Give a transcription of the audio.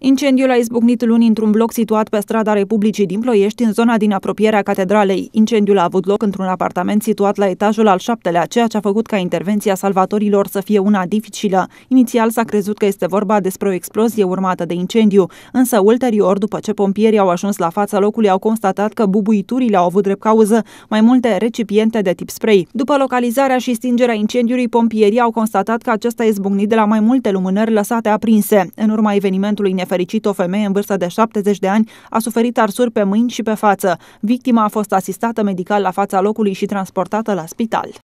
Incendiul a izbucnit luni într-un bloc situat pe strada Republicii din Ploiești, în zona din apropierea catedralei. Incendiul a avut loc într-un apartament situat la etajul al șaptelea, ceea ce a făcut ca intervenția salvatorilor să fie una dificilă. Inițial s-a crezut că este vorba despre o explozie urmată de incendiu, însă ulterior, după ce pompierii au ajuns la fața locului, au constatat că bubuiturile au avut drept cauză mai multe recipiente de tip spray. După localizarea și stingerea incendiului, pompierii au constatat că acesta a izbucnit de la mai multe lumânări lăsate aprinse. În urma evenimentului nefericit, o femeie în vârstă de 70 de ani a suferit arsuri pe mâini și pe față. Victima a fost asistată medical la fața locului și transportată la spital.